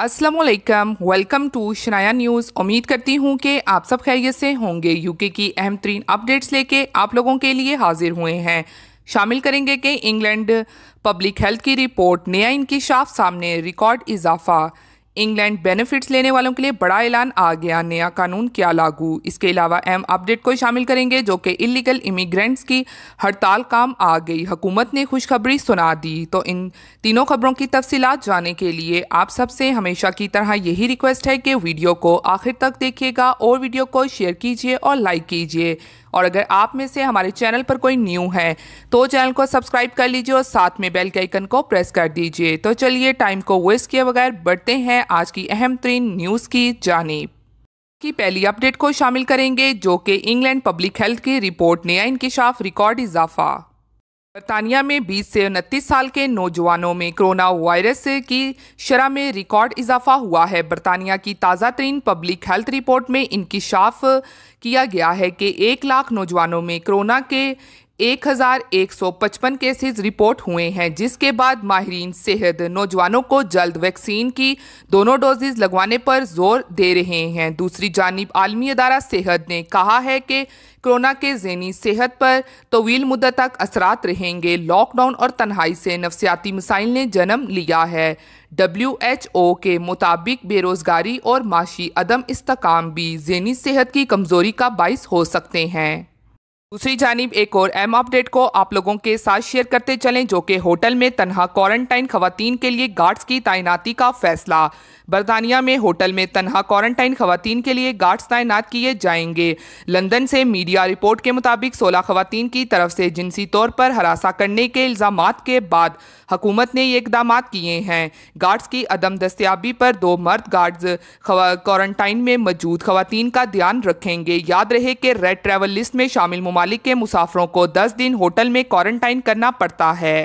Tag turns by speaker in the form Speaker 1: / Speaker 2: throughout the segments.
Speaker 1: Aslam welcome to Shanaya news उम्मीद करती हूँ कि आप सब खैरियत से होंगे यूके की अहम तरीन अपडेट्स लेके आप लोगों के लिए हाजिर हुए हैं शामिल करेंगे कि इंग्लैंड पब्लिक हेल्थ की रिपोर्ट नया शाफ सामने रिकॉर्ड इजाफा इंग्लैंड बेनिफिट्स लेने वालों के लिए बड़ा ऐलान आ गया नया कानून क्या लागू इसके अलावा अहम अपडेट को शामिल करेंगे जो कि इलीगल इमिग्रेंट्स की हड़ताल काम आ गई हुकूमत ने खुशखबरी सुना दी तो इन तीनों खबरों की तफसी जानने के लिए आप सबसे हमेशा की तरह यही रिक्वेस्ट है कि वीडियो को आखिर तक देखिएगा और वीडियो को शेयर कीजिए और लाइक कीजिए और अगर आप में से हमारे चैनल पर कोई न्यू है तो चैनल को सब्सक्राइब कर लीजिए और साथ में बेल के आइकन को प्रेस कर दीजिए तो चलिए टाइम को वेस्ट किए बगैर बढ़ते हैं हैं आज की अहम तरीन न्यूज की जानेब की पहली अपडेट को शामिल करेंगे जो कि इंग्लैंड पब्लिक हेल्थ की रिपोर्ट नया इंकशाफ रिकॉर्ड इजाफा बरतानिया में 20 से उनतीस साल के नौजवानों में कोरोना वायरस की शरह में रिकॉर्ड इजाफा हुआ है बरतानिया की ताज़ा तरीन पब्लिक हेल्थ रिपोर्ट में इंकशाफ किया गया है कि एक लाख नौजवानों में कोरोना के 1155 केसेस रिपोर्ट हुए हैं जिसके बाद माहरीन सेहत नौजवानों को जल्द वैक्सीन की दोनों डोजेज लगवाने पर जोर दे रहे हैं दूसरी जानब आलमी अदारा सेहत ने कहा है कि कोरोना के जहनी सेहत पर तवील तो मुद्दत तक असरात रहेंगे लॉकडाउन और तन्हाई से नफसियाती मसाइल ने जन्म लिया है डब्ल्यू एच ओ के मुताबिक बेरोज़गारी और माशी अदम इसकाम भी जहनी सेहत की कमज़ोरी का बायस हो सकते हैं दूसरी जानब एक और अहम अपडेट को आप लोगों के साथ शेयर करते चलें जो कि होटल में तनहा क्वारंटाइन खवतान के लिए गार्ड्स की तैनाती का फैसला बरतानिया में होटल में तनहा क्वारंटाइन खवतान के लिए गार्ड्स तैनात किए जाएंगे लंदन से मीडिया रिपोर्ट के मुताबिक 16 खातन की तरफ से जिनसी तौर पर हरासा करने के इल्ज़ाम के बाद हुकूमत ने ये इकदाम किए हैं गार्ड्स की अदम दस्याबी पर दो मर्द गार्ड्स क्वारंटाइन में मौजूद खातन का ध्यान रखेंगे याद रहे कि रेड ट्रैवल लिस्ट में शामिल ममालिक के मुसाफरों को दस दिन होटल में क्वारंटाइन करना पड़ता है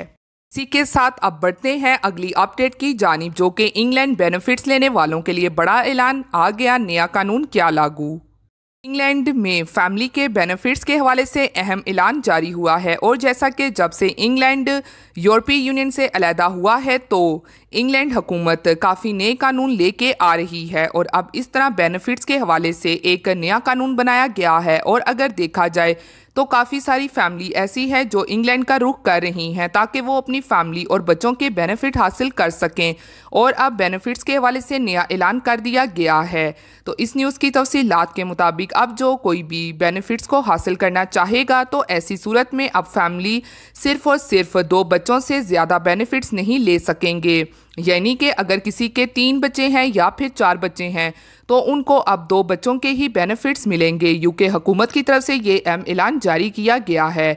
Speaker 1: इसी के साथ अब बढ़ते हैं अगली अपडेट की जानब जो कि इंग्लैंड बेनिफिट्स लेने वालों के लिए बड़ा ऐलान आ गया नया कानून क्या लागू इंग्लैंड में फैमिली के बेनिफिट्स के हवाले से अहम ऐलान जारी हुआ है और जैसा कि जब से इंग्लैंड यूरोपीय यूनियन से अलहदा हुआ है तो इंग्लैंड हुकूमत काफ़ी नए कानून लेके आ रही है और अब इस तरह बेनिफिट्स के हवाले से एक नया कानून बनाया गया है और अगर देखा जाए तो काफ़ी सारी फैमिली ऐसी है जो इंग्लैंड का रुख कर रही हैं ताकि वो अपनी फैमिली और बच्चों के बेनिफिट हासिल कर सकें और अब बेनिफिट्स के हवाले से नया ऐलान कर दिया गया है तो इस न्यूज़ की तफसीत के मुताबिक अब जो कोई भी बेनिफिट्स को हासिल करना चाहेगा तो ऐसी सूरत में अब फैमिली सिर्फ और सिर्फ दो बच्चों से ज़्यादा बेनिफिट्स नहीं ले सकेंगे यानी कि अगर किसी के तीन बच्चे हैं या फिर चार बच्चे हैं तो उनको अब दो बच्चों के ही बेनिफिट्स मिलेंगे यूके हुकूमत की तरफ से ये एम ऐलान जारी किया गया है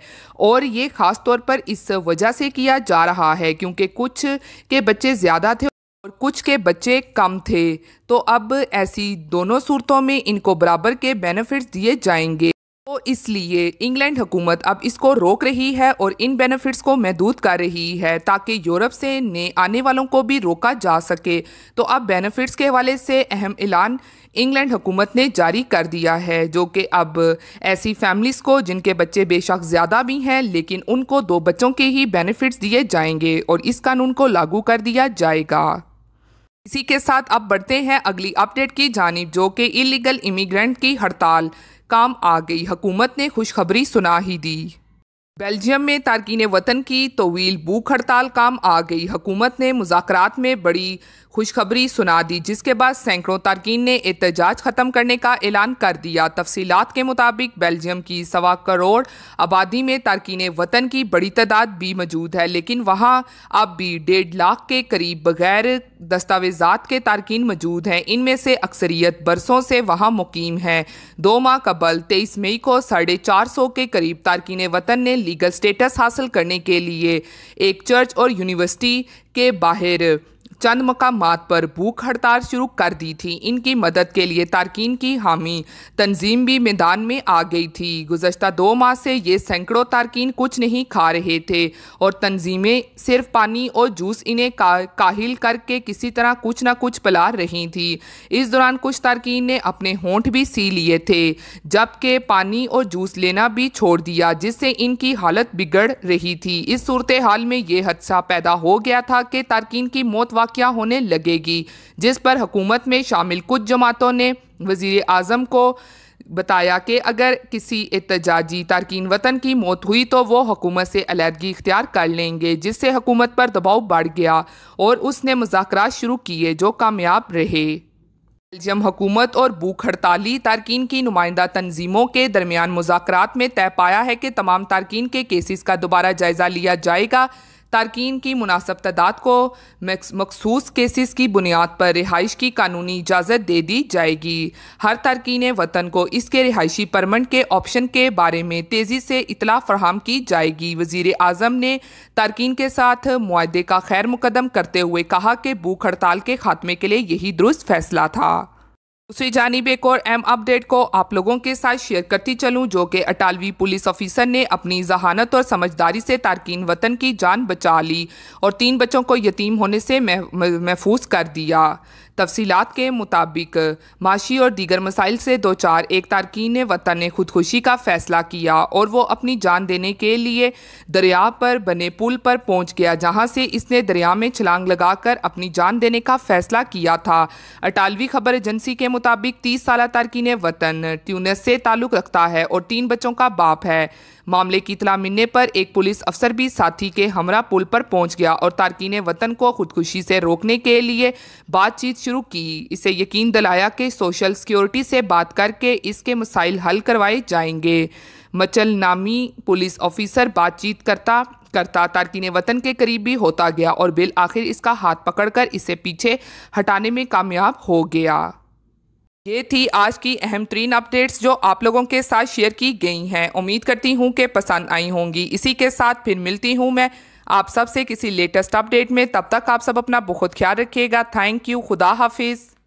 Speaker 1: और ये ख़ास तौर पर इस वजह से किया जा रहा है क्योंकि कुछ के बच्चे ज़्यादा थे और कुछ के बच्चे कम थे तो अब ऐसी दोनों सूरतों में इनको बराबर के बेनिफिट्स दिए जाएंगे तो इसलिए इंग्लैंड हुकूमत अब इसको रोक रही है और इन बेनिफिट्स को महदूद कर रही है ताकि यूरोप से ने आने वालों को भी रोका जा सके तो अब बेनिफिट्स के हवाले से अहम ऐलान इंग्लैंड हुकूमत ने जारी कर दिया है जो कि अब ऐसी फैमिलीज़ को जिनके बच्चे बेशक ज़्यादा भी हैं लेकिन उनको दो बच्चों के ही बेनिफिट्स दिए जाएंगे और इस कानून को लागू कर दिया जाएगा इसी के साथ अब बढ़ते हैं अगली अपडेट की जानब जो कि इलीगल इमिग्रेंट की हड़ताल काम आ गई हुकूमत ने खुशखबरी सुना ही दी बेल्जियम में तारकिन वतन की तवील भूख हड़ताल काम आ गई हुकूमत ने मुजात में बड़ी खुशखबरी सुना दी जिसके बाद सैकड़ों तारकिन ने एहतजाज खत्म करने का ऐलान कर दिया तफसी के मुताबिक बेल्जियम की सवा करोड़ आबादी में तारकिन वतन की बड़ी तादाद भी मौजूद है लेकिन वहाँ अब भी डेढ़ लाख के करीब बगैर दस्तावेजात के तारकिन मौजूद हैं इनमें से अक्सरियत बरसों से वहाँ मुकीम हैं दो माह कबल तेईस मई को साढ़े चार सौ के करीब तारकिन वतन ने लीगल स्टेटस हासिल करने के लिए एक चर्च और यूनिवर्सिटी के बाहर चंद मकामात पर भूख हड़ताल शुरू कर दी थी इनकी मदद के लिए तारकिन की हामी तंजीम भी मैदान में आ गई थी गुजशत दो माह से ये सैकड़ों तारकिन कुछ नहीं खा रहे थे और तंजीमें सिर्फ पानी और जूस इन्हें का, काहिल करके किसी तरह कुछ ना कुछ पिला रही थी इस दौरान कुछ तारकिन ने अपने होंठ भी सी लिए थे जबकि पानी और जूस लेना भी छोड़ दिया जिससे इनकी हालत बिगड़ रही थी इस सूरत हाल में ये हादसा पैदा हो गया था कि तारकिन की मौत वाक़ वाकया होने लगेगी जिस पर हुकूमत में शामिल कुछ जमातों ने वज़ी अजम को बताया कि अगर किसी एहतजाजी तारकिन वतन की मौत हुई तो वो हकूमत से अलीहदगी इख्तियार कर लेंगे जिससे हकूमत पर दबाव बढ़ गया और उसने मुजाकर शुरू किए जो कामयाब रहे बेल्जियम हकूमत और भूख हड़ताली तारकिन की नुमाइंदा तनजीमों के दरमियान मुजाकर में तय पाया है कि तमाम तारकिन के केसेस का दोबारा जायज़ा लिया जाएगा तारकिन की मुनासब तादाद को मखसूस केसेस की बुनियाद पर रिहाइश की कानूनी इजाज़त दे दी जाएगी हर तारकिन वतन को इसके रिहायशी परमंड के ऑप्शन के बारे में तेज़ी से इतला फ्राहम की जाएगी वजीर अजम ने तारकिन के साथ माहे का खैर मुकदम करते हुए कहा कि भूख हड़ताल के खात्मे के लिए यही दुरुस्त फैसला था दूसरी जानब एक और अहम अपडेट को आप लोगों के साथ शेयर करती चलूं जो कि अटालवी पुलिस ऑफिसर ने अपनी जहानत और समझदारी से तारकिन वतन की जान बचा ली और तीन बच्चों को यतीम होने से महफूज कर दिया तफसीत के मुताबिक माशी और दीगर मसाइल से दो चार एक तारकिन वतन ने खुदकुशी का फैसला किया और वो अपनी जान देने के लिए दरिया पर बने पुल पर पहुँच गया जहाँ से इसने दरिया में छलांग लगाकर अपनी जान देने का फैसला किया था अटालवी खबर एजेंसी के मुताबिक तीस साल तारकिन वतन ट्यूनस से ताल्लुक़ रखता है और तीन बच्चों का बाप है मामले की इतला मिलने पर एक पुलिस अफसर भी साथी के हमरा पुल पर पहुंच गया और तारकिन वतन को खुदकुशी से रोकने के लिए बातचीत शुरू की इसे यकीन दिलाया कि सोशल सिक्योरिटी से बात करके इसके मसाइल हल करवाए जाएंगे मचल नामी पुलिस ऑफिसर बातचीत करता करता तारकिन वतन के करीब भी होता गया और बिल आखिर इसका हाथ पकड़कर इसे पीछे हटाने में कामयाब हो गया ये थी आज की अहम तरीन अपडेट्स जो आप लोगों के साथ शेयर की गई हैं उम्मीद करती हूँ कि पसंद आई होंगी इसी के साथ फिर मिलती हूँ मैं आप सब से किसी लेटेस्ट अपडेट में तब तक आप सब अपना बहुत ख्याल रखिएगा थैंक यू खुदा हाफिज़